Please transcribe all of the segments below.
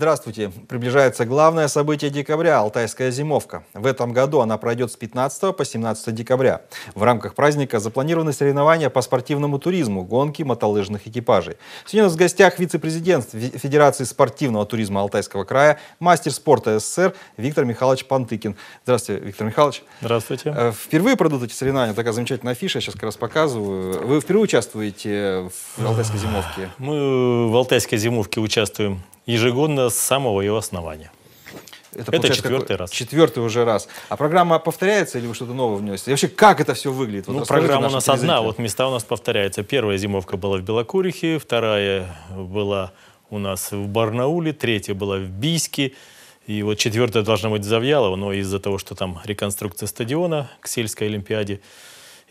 Здравствуйте! Приближается главное событие декабря – Алтайская зимовка. В этом году она пройдет с 15 по 17 декабря. В рамках праздника запланированы соревнования по спортивному туризму, гонки мотолыжных экипажей. Сегодня у нас в гостях вице-президент Федерации спортивного туризма Алтайского края, мастер спорта СССР Виктор Михайлович Пантыкин. Здравствуйте, Виктор Михайлович. Здравствуйте. Э, впервые пройдут эти соревнования, такая замечательная афиша, я сейчас как раз показываю. Вы впервые участвуете в Алтайской зимовке? Мы в Алтайской зимовке участвуем ежегодно с самого его основания. Это, это четвертый раз. Четвертый уже раз. А программа повторяется или вы что-то новое внесете? И вообще, как это все выглядит? Вот ну, программа у нас одна, вот места у нас повторяются. Первая зимовка была в Белокурихе, вторая была у нас в Барнауле, третья была в Бийске, и вот четвертая должна быть в Завьялово, но из-за того, что там реконструкция стадиона к сельской олимпиаде,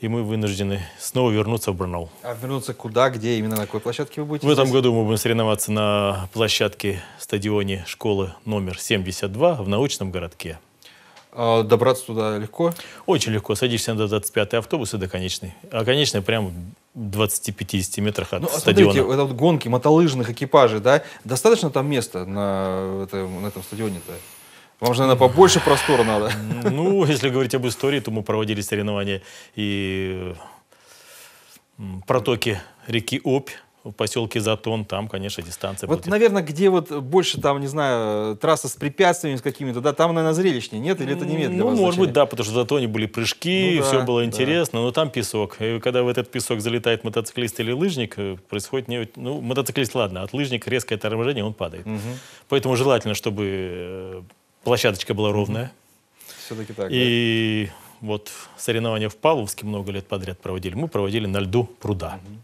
и мы вынуждены снова вернуться в Барнаул. А вернуться куда, где, именно на какой площадке вы будете? В этом здесь? году мы будем соревноваться на площадке стадионе школы номер 72 в научном городке. А добраться туда легко? Очень легко. Садишься на 25-й автобус и до конечной. А конечная прямо в 20-50 метрах от ну, а стадиона. Смотрите, это вот гонки мотолыжных экипажей, да? Достаточно там места на этом, на этом стадионе-то? Вам же, наверное, побольше простора надо. Ну, если говорить об истории, то мы проводили соревнования и протоки реки Обь, в поселке Затон, там, конечно, дистанция Вот, будет. наверное, где вот больше там, не знаю, трасса с препятствиями с какими-то, да, там, наверное, зрелищнее, нет? Или это не имеет для Ну, может значения? быть, да, потому что в Затоне были прыжки, ну, да, все было интересно, да. но там песок. И когда в этот песок залетает мотоциклист или лыжник, э, происходит не... Ну, мотоциклист, ладно, от лыжника резкое торможение, он падает. Угу. Поэтому желательно, чтобы э, площадочка была ровная. Все-таки так, И да? вот соревнования в Павловске много лет подряд проводили. Мы проводили на льду пруда. Угу.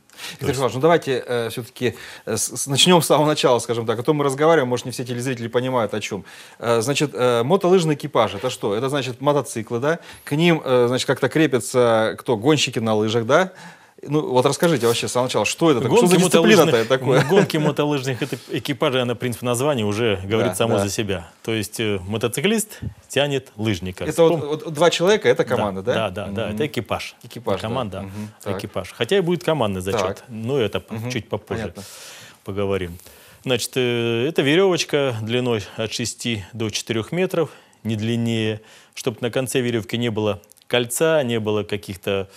Виктор Николаевич, есть... ну давайте э, все-таки э, с, начнем с самого начала, скажем так. А то мы разговариваем, может, не все телезрители понимают, о чем. Э, значит, э, мотолыжный экипаж, это что? Это значит мотоциклы, да? К ним, э, значит, как-то крепятся кто? Гонщики на лыжах, да? Ну, вот расскажите вообще с самого начала, что это такое? Гонки что за дисциплина такое? Гонки мотолыжных экипажей, она, в принципе, название уже говорит да, само да. за себя. То есть э, мотоциклист тянет лыжника. Это вот, вот два человека, это команда, да? Да, да, да, mm да это экипаж. Экипаж, Команда, да. да. экипаж. Хотя и будет командный зачет, так. но это mm чуть попозже Понятно. поговорим. Значит, э, это веревочка длиной от 6 до 4 метров, не длиннее, чтобы на конце веревки не было кольца, не было каких-то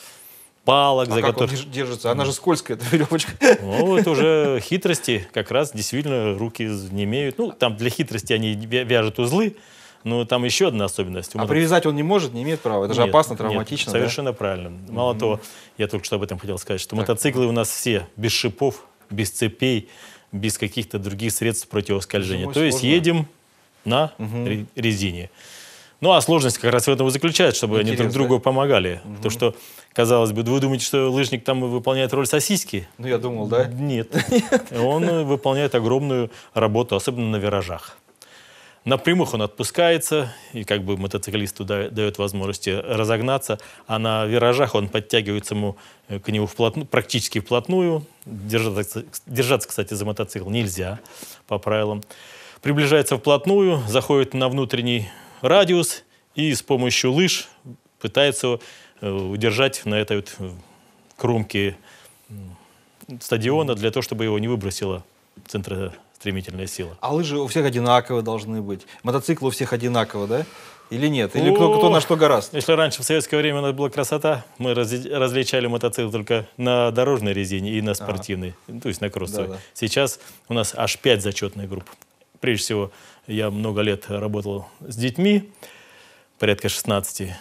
палок, а за как которые... он держится? Она же скользкая, эта веревочка. Ну, это уже хитрости, как раз действительно руки не имеют. Ну, там для хитрости они вяжут узлы, но там еще одна особенность. А привязать он не может, не имеет права. Это же опасно, травматично. Нет, совершенно да? правильно. Мало mm-hmm. того, я только что об этом хотел сказать, что так. мотоциклы у нас все без шипов, без цепей, без каких-то других средств противоскольжения. То есть едем на угу. резине. Ну, а сложность как раз в этом и заключается, чтобы Интересно, они друг другу да? помогали. Угу. То, что, казалось бы, вы думаете, что лыжник там выполняет роль сосиски? Ну, я думал, да? Нет. Он выполняет огромную работу, особенно на виражах. На прямых он отпускается, и как бы мотоциклисту дает возможности разогнаться, а на виражах он подтягивается ему э, к нему вплотную, практически вплотную. Держаться, держаться, кстати, за мотоцикл нельзя по правилам. Приближается вплотную, заходит на внутренний радиус и с помощью лыж пытается э, удержать на этой вот э, кромке стадиона для того, чтобы его не выбросило центра стремительная сила. А лыжи у всех одинаковые должны быть. Мотоциклы у всех одинаковые, да? Или нет? Или кто, кто на что гораст? Если раньше в советское время у нас была красота, мы различали мотоцикл только на дорожной резине и на спортивной, а, -а, -а. то есть на кроссовой. Да -да. Сейчас у нас аж пять зачетных групп. Прежде всего, я много лет работал с детьми, порядка 16.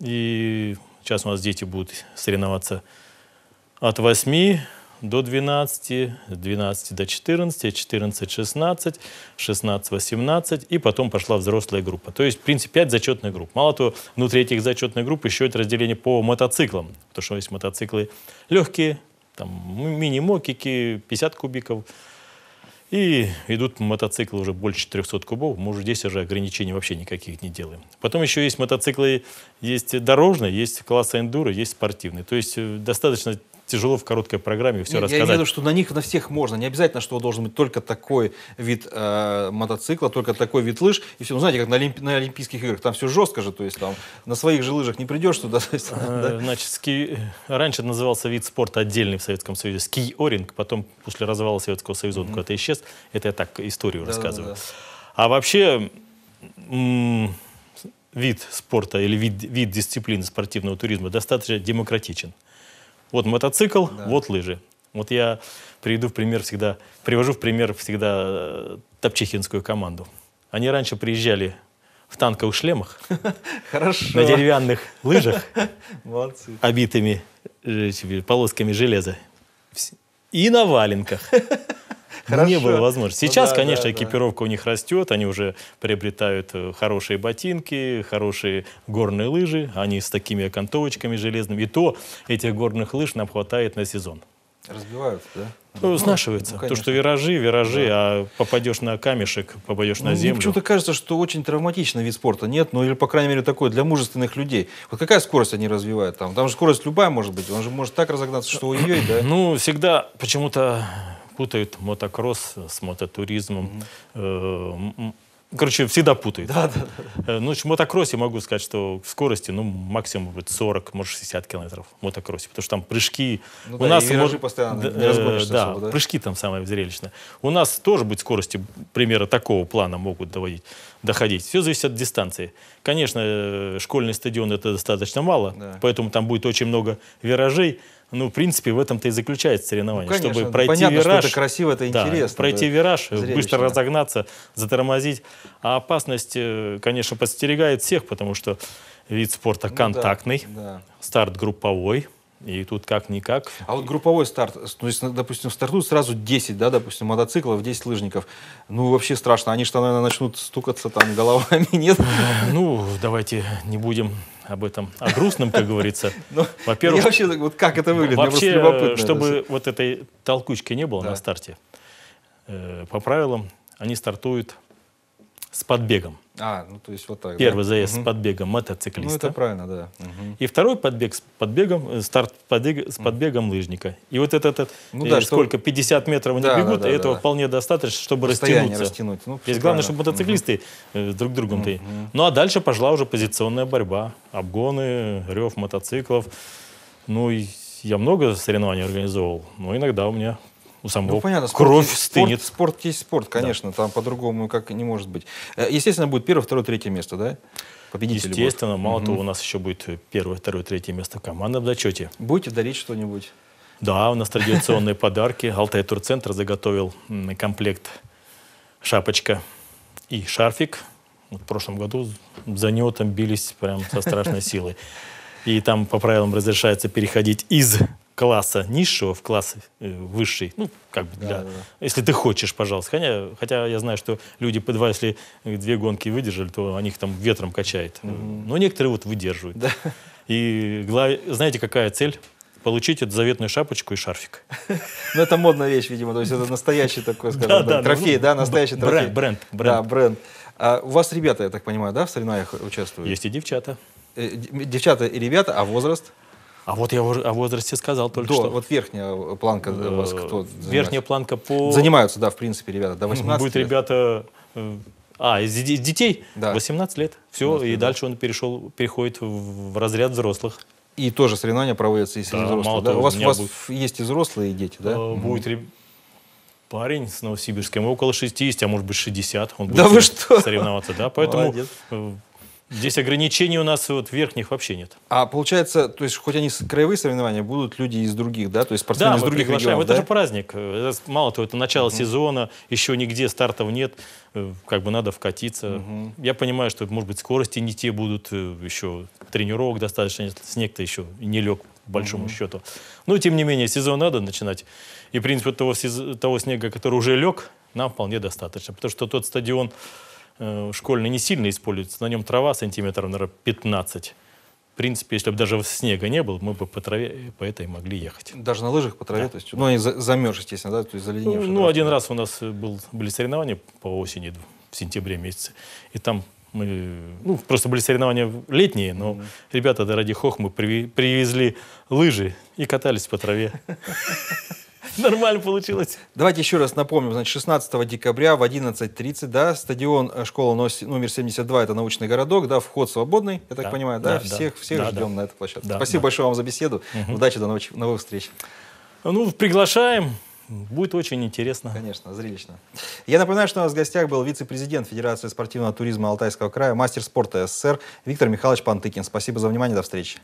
И сейчас у нас дети будут соревноваться от 8 до 12, 12 до 14, 14, 16, 16, 18, и потом пошла взрослая группа. То есть, в принципе, 5 зачетных групп. Мало того, внутри этих зачетных групп еще это разделение по мотоциклам, потому что есть мотоциклы легкие, там мини-мокики, 50 кубиков, и идут мотоциклы уже больше 300 кубов. Мы уже здесь уже ограничений вообще никаких не делаем. Потом еще есть мотоциклы, есть дорожные, есть класса эндуро, есть спортивные. То есть э, достаточно тяжело в короткой программе все Нет, рассказать. Я имею в виду, что на них на всех можно. Не обязательно, что должен быть только такой вид э, мотоцикла, только такой вид лыж. И все, ну, знаете, как на, Олимпи- на Олимпийских играх, там все жестко же, то есть там на своих же лыжах не придешь туда. Есть, а, Значит, ски... раньше назывался вид спорта отдельный в Советском Союзе, ски-оринг, потом после развала Советского Союза он куда-то исчез. Это я так историю да, рассказываю. Да, да. А вообще вид спорта или вид, вид дисциплины спортивного туризма достаточно демократичен. Вот мотоцикл, да. вот лыжи. Вот я приведу в пример всегда, привожу в пример всегда э, топчихинскую команду. Они раньше приезжали в танковых шлемах, на деревянных лыжах, обитыми э, полосками железа и на валенках. Хорошо. Не было возможности. Сейчас, ну, да, конечно, да, экипировка да. у них растет, они уже приобретают э, хорошие ботинки, хорошие горные лыжи, они с такими окантовочками железными. И то этих горных лыж нам хватает на сезон. Разбиваются, да? Ну, снашивается. Ну, ну, То, что виражи, виражи, да. а попадешь на камешек, попадешь на ну, землю. почему-то кажется, что очень травматичный вид спорта. Нет, ну или, по крайней мере, такой для мужественных людей. Вот какая скорость они развивают там? Там же скорость любая может быть. Он же может так разогнаться, что ой-ой, да? Ну, всегда почему-то путают мотокросс с мототуризмом. Mm-hmm. Короче, всегда путают. Да, да, да. Э, ну, в мотокроссе могу сказать, что в скорости, ну, максимум будет 40, может, 60 километров в мотокроссе, потому что там прыжки. Ну, У да, нас и может, постоянно не да, особо, да, прыжки там самое зрелищное. У нас тоже быть скорости примерно такого плана могут доводить, доходить. Все зависит от дистанции. Конечно, э, школьный стадион это достаточно мало, да. поэтому там будет очень много виражей, ну, в принципе, в этом-то и заключается соревнование. Ну, конечно, чтобы ну, пройти понятно, вираж. Что это красиво, это да, интересно. Пройти вираж, зрелищно. быстро разогнаться, затормозить. А опасность, э, конечно, подстерегает всех, потому что вид спорта контактный, ну, да, да. старт групповой. И тут как-никак. А вот групповой старт, то ну, есть, допустим, стартуют сразу 10, да, допустим, мотоциклов, 10 лыжников. Ну, вообще страшно. Они что, наверное, начнут стукаться там головами, нет? Ну, давайте не будем об этом, о грустном, как говорится. Ну, Во-первых... вообще, вот как это выглядит? Вообще, чтобы вот этой толкучки не было на старте, э, по правилам они стартуют с подбегом. А, ну то есть вот так. Первый да? заезд угу. с подбегом ну, мотоциклиста. Ну это правильно, да. Угу. И второй подбег с подбегом, э, старт подбег, с подбегом угу. лыжника. И вот этот, этот ну, э, да, сколько, что... 50 метров они да, бегут, да, да, и этого да. вполне достаточно, чтобы Расстояние растянуться. Растянуть. Ну, то есть главное, чтобы мотоциклисты угу. друг другом-то. Угу. Ну а дальше пошла уже позиционная борьба. Обгоны, рев мотоциклов. Ну и я много соревнований организовал, но иногда у меня у самого ну, понятно, кровь есть, стынет. Спорт, спорт есть спорт, конечно, да. там по-другому как не может быть. Э, естественно, будет первое, второе, третье место, да? Победитель Естественно, будет. мало угу. того, у нас еще будет первое, второе, третье место команды в зачете. Будете дарить что-нибудь? Да, у нас традиционные подарки. Алтай Турцентр заготовил комплект шапочка и шарфик. в прошлом году за него там бились прям со страшной силой. И там по правилам разрешается переходить из класса низшего в класс э, высший. Ну, как бы для... Да, да, да. Если ты хочешь, пожалуйста. Хотя, хотя я знаю, что люди по два, если две гонки выдержали, то они их там ветром качает. Mm-hmm. Но некоторые вот выдерживают. Да. И знаете, какая цель? Получить эту заветную шапочку и шарфик. Ну, это модная вещь, видимо. То есть это настоящий такой, скажем ну, трофей, да? Настоящий трофей. Бренд, бренд. Да, бренд. А у вас ребята, я так понимаю, да, в соревнованиях участвуют? Есть и девчата. Э, девчата и ребята, а возраст? А вот я о возрасте сказал только до, что. Вот верхняя планка э, вас э, кто занимается? Верхняя планка по... Занимаются, да, в принципе, ребята, до 18 Будет лет. ребята... Э, а, из детей? Да. 18 лет. Все, 18 и лет. дальше он перешел, переходит в разряд взрослых. И тоже соревнования проводятся и среди да, взрослых, да? Того, у вас, у вас будет... есть и взрослые, и дети, да? Будет mm парень с Новосибирска, ему около 60, а может быть 60. Он будет да вы что? соревноваться, да? Поэтому Молодец. Здесь ограничений у нас вот верхних вообще нет. А получается, то есть хоть они краевые соревнования, будут люди из других, да? То есть спортсмены да, из других приглашаем. регионов, Это да? же праздник. Это, мало того, это начало угу. сезона, еще нигде стартов нет, э, как бы надо вкатиться. Угу. Я понимаю, что, может быть, скорости не те будут, э, еще тренировок достаточно, снег-то еще не лег по большому mm-hmm. счету. Но, тем не менее, сезон надо начинать. И, в принципе, того, того снега, который уже лег, нам вполне достаточно. Потому что тот стадион, Э, школьный не сильно используется. На нем трава сантиметров, наверное, 15. В принципе, если бы даже снега не было, мы бы по траве э, по этой могли ехать. Даже на лыжах по траве? Да. То есть, ну, они замерз, естественно, да? То есть заледеневшие. Ну, ну один раз у нас э, был, были соревнования по осени, в сентябре месяце. И там мы, ну, просто были соревнования летние, но mm-hmm. ребята, да ради хох хохмы, привезли лыжи и катались по траве. Нормально получилось. Давайте еще раз напомним. Значит, 16 декабря в 11.30, да, стадион э, школа номер 72, это научный городок, да, вход свободный, я так да, понимаю, да? да всех да, всех да, ждем да. на этой площадке. Да, Спасибо да. большое вам за беседу. Угу. Удачи, до новых, новых встреч. Ну, приглашаем. Будет очень интересно. Конечно, зрелищно. Я напоминаю, что у нас в гостях был вице-президент Федерации спортивного туризма Алтайского края, мастер спорта СССР Виктор Михайлович Пантыкин. Спасибо за внимание, до встречи.